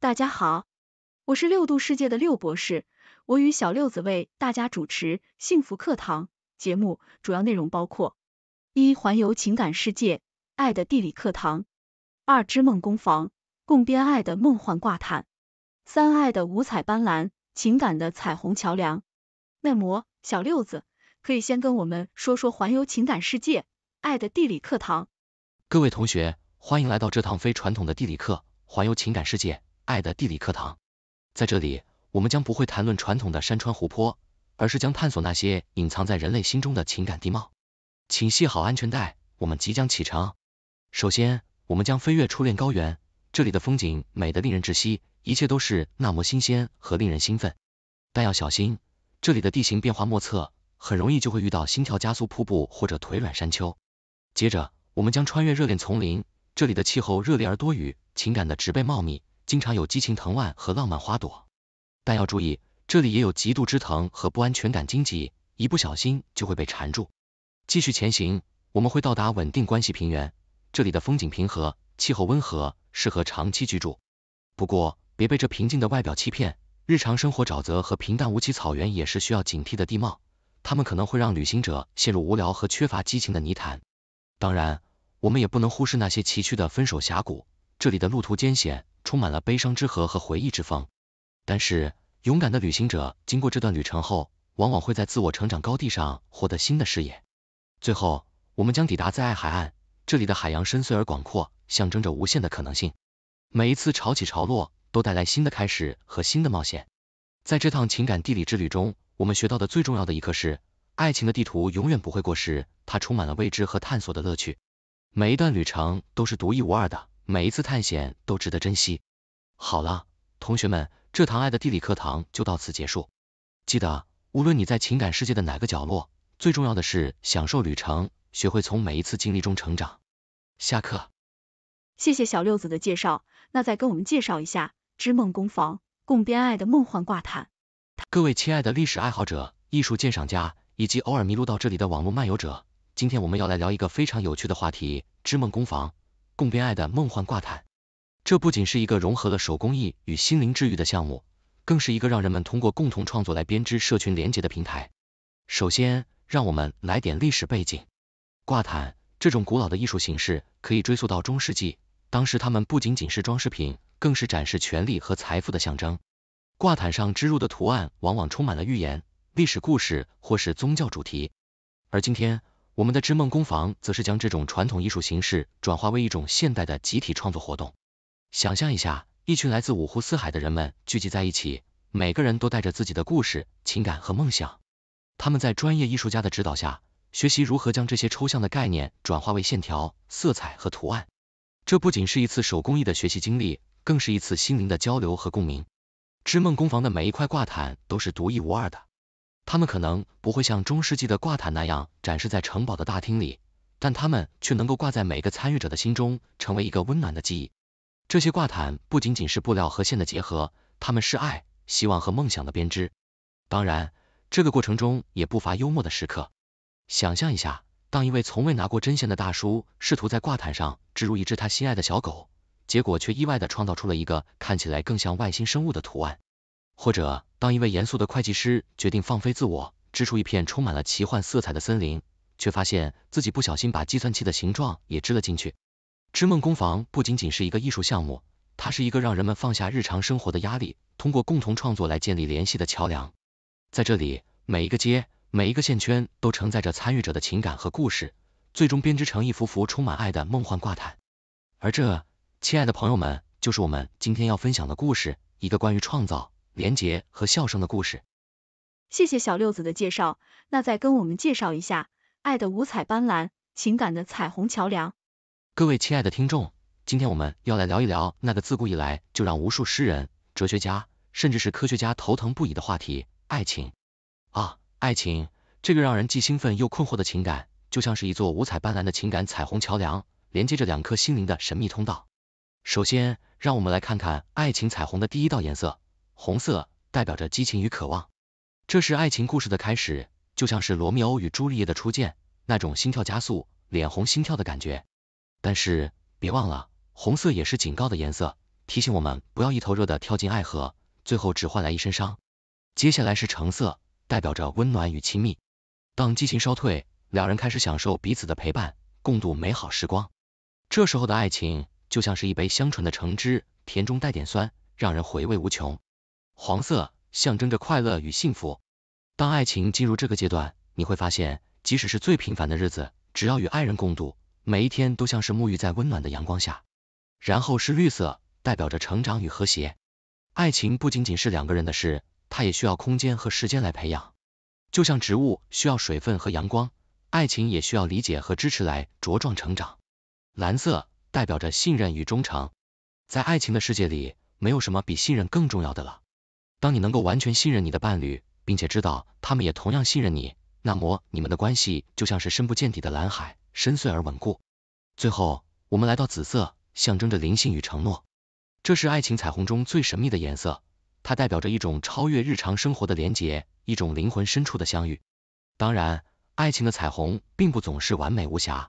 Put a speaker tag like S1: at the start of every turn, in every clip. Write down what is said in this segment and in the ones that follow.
S1: 大家好，我是六度世界的六博士，我与小六子为大家主持幸福课堂节目，主要内容包括：一、环游情感世界，爱的地理课堂；二、织梦工坊，共编爱的梦幻挂毯；三、爱的五彩斑斓，情感的彩虹桥梁。那么，小六子，可以先跟我们说说环游情感世界，爱的地理课堂。
S2: 各位同学，欢迎来到这堂非传统的地理课——环游情感世界。爱的地理课堂，在这里我们将不会谈论传统的山川湖泊，而是将探索那些隐藏在人类心中的情感地貌。请系好安全带，我们即将启程。首先，我们将飞越初恋高原，这里的风景美得令人窒息，一切都是那么新鲜和令人兴奋。但要小心，这里的地形变化莫测，很容易就会遇到心跳加速瀑布或者腿软山丘。接着，我们将穿越热恋丛林，这里的气候热烈而多雨，情感的植被茂密。经常有激情藤蔓和浪漫花朵，但要注意，这里也有嫉妒之藤和不安全感荆棘，一不小心就会被缠住。继续前行，我们会到达稳定关系平原，这里的风景平和，气候温和，适合长期居住。不过，别被这平静的外表欺骗，日常生活沼泽和平淡无奇草原也是需要警惕的地貌，它们可能会让旅行者陷入无聊和缺乏激情的泥潭。当然，我们也不能忽视那些崎岖的分手峡谷。这里的路途艰险，充满了悲伤之河和回忆之风。但是，勇敢的旅行者经过这段旅程后，往往会在自我成长高地上获得新的视野。最后，我们将抵达在爱海岸，这里的海洋深邃而广阔，象征着无限的可能性。每一次潮起潮落都带来新的开始和新的冒险。在这趟情感地理之旅中，我们学到的最重要的一课是，爱情的地图永远不会过时，它充满了未知和探索的乐趣。每一段旅程都是独一无二的。每一次探险都值得珍惜。好了，同学们，这堂爱的地理课堂就到此结束。记得，无论你在情感世界的哪个角落，最重要的是享受旅程，学会从每一次经历中成长。下课。
S1: 谢谢小六子的介绍，那再跟我们介绍一下织梦工坊，共编爱的梦幻挂毯。
S2: 各位亲爱的历史爱好者、艺术鉴赏家以及偶尔迷路到这里的网络漫游者，今天我们要来聊一个非常有趣的话题——织梦工坊。共编爱的梦幻挂毯，这不仅是一个融合了手工艺与心灵治愈的项目，更是一个让人们通过共同创作来编织社群联结的平台。首先，让我们来点历史背景。挂毯这种古老的艺术形式可以追溯到中世纪，当时它们不仅仅是装饰品，更是展示权力和财富的象征。挂毯上织入的图案往往充满了寓言、历史故事或是宗教主题，而今天我们的织梦工坊则是将这种传统艺术形式转化为一种现代的集体创作活动。想象一下，一群来自五湖四海的人们聚集在一起，每个人都带着自己的故事、情感和梦想。他们在专业艺术家的指导下，学习如何将这些抽象的概念转化为线条、色彩和图案。这不仅是一次手工艺的学习经历，更是一次心灵的交流和共鸣。织梦工坊的每一块挂毯都是独一无二的。他们可能不会像中世纪的挂毯那样展示在城堡的大厅里，但他们却能够挂在每个参与者的心中，成为一个温暖的记忆。这些挂毯不仅仅是布料和线的结合，它们是爱、希望和梦想的编织。当然，这个过程中也不乏幽默的时刻。想象一下，当一位从未拿过针线的大叔试图在挂毯上织入一只他心爱的小狗，结果却意外地创造出了一个看起来更像外星生物的图案。或者，当一位严肃的会计师决定放飞自我，织出一片充满了奇幻色彩的森林，却发现自己不小心把计算器的形状也织了进去。织梦工坊不仅仅是一个艺术项目，它是一个让人们放下日常生活的压力，通过共同创作来建立联系的桥梁。在这里，每一个街、每一个线圈都承载着参与者的情感和故事，最终编织成一幅幅充满爱的梦幻挂毯。而这，亲爱的朋友们，就是我们今天要分享的故事，一个关于创造。廉洁和孝顺的故事。
S1: 谢谢小六子的介绍，那再跟我们介绍一下爱的五彩斑斓，情感的彩虹桥梁。
S2: 各位亲爱的听众，今天我们要来聊一聊那个自古以来就让无数诗人、哲学家，甚至是科学家头疼不已的话题——爱情。啊，爱情，这个让人既兴奋又困惑的情感，就像是一座五彩斑斓的情感彩虹桥梁，连接着两颗心灵的神秘通道。首先，让我们来看看爱情彩虹的第一道颜色。红色代表着激情与渴望，这是爱情故事的开始，就像是罗密欧与朱丽叶的初见，那种心跳加速、脸红心跳的感觉。但是别忘了，红色也是警告的颜色，提醒我们不要一头热的跳进爱河，最后只换来一身伤。接下来是橙色，代表着温暖与亲密。当激情烧退，两人开始享受彼此的陪伴，共度美好时光。这时候的爱情就像是一杯香醇的橙汁，甜中带点酸，让人回味无穷。黄色象征着快乐与幸福，当爱情进入这个阶段，你会发现，即使是最平凡的日子，只要与爱人共度，每一天都像是沐浴在温暖的阳光下。然后是绿色，代表着成长与和谐。爱情不仅仅是两个人的事，它也需要空间和时间来培养。就像植物需要水分和阳光，爱情也需要理解和支持来茁壮成长。蓝色代表着信任与忠诚，在爱情的世界里，没有什么比信任更重要的了。当你能够完全信任你的伴侣，并且知道他们也同样信任你，那么你们的关系就像是深不见底的蓝海，深邃而稳固。最后，我们来到紫色，象征着灵性与承诺。这是爱情彩虹中最神秘的颜色，它代表着一种超越日常生活的联结，一种灵魂深处的相遇。当然，爱情的彩虹并不总是完美无瑕，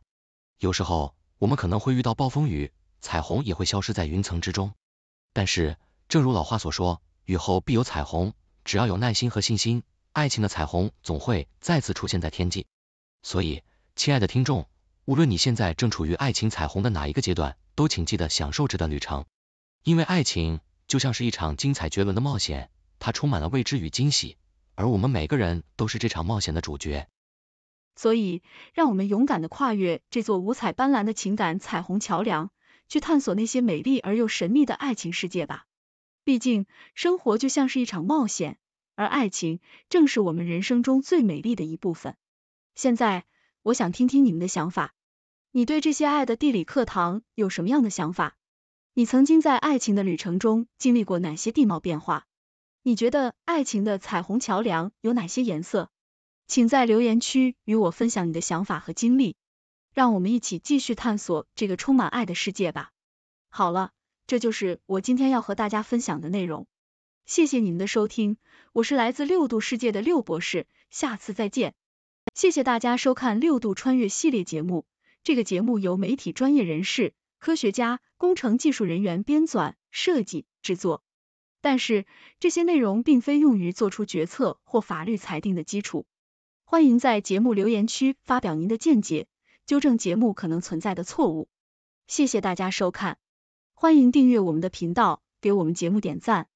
S2: 有时候我们可能会遇到暴风雨，彩虹也会消失在云层之中。但是，正如老话所说。雨后必有彩虹，只要有耐心和信心，爱情的彩虹总会再次出现在天际。所以，亲爱的听众，无论你现在正处于爱情彩虹的哪一个阶段，都请记得享受这段旅程。因为爱情就像是一场精彩绝伦的冒险，它充满了未知与惊喜，而我们每个人都是这场
S1: 冒险的主角。所以，让我们勇敢的跨越这座五彩斑斓的情感彩虹桥梁，去探索那些美丽而又神秘的爱情世界吧。毕竟，生活就像是一场冒险，而爱情正是我们人生中最美丽的一部分。现在，我想听听你们的想法，你对这些爱的地理课堂有什么样的想法？你曾经在爱情的旅程中经历过哪些地貌变化？你觉得爱情的彩虹桥梁有哪些颜色？请在留言区与我分享你的想法和经历，让我们一起继续探索这个充满爱的世界吧。好了。这就是我今天要和大家分享的内容。谢谢您的收听，我是来自六度世界的六博士，下次再见。谢谢大家收看六度穿越系列节目。这个节目由媒体专业人士、科学家、工程技术人员编纂、设计、制作，但是这些内容并非用于做出决策或法律裁定的基础。欢迎在节目留言区发表您的见解，纠正节目可能存在的错误。谢谢大家收看。欢迎订阅我们的频道，给我们节目点赞。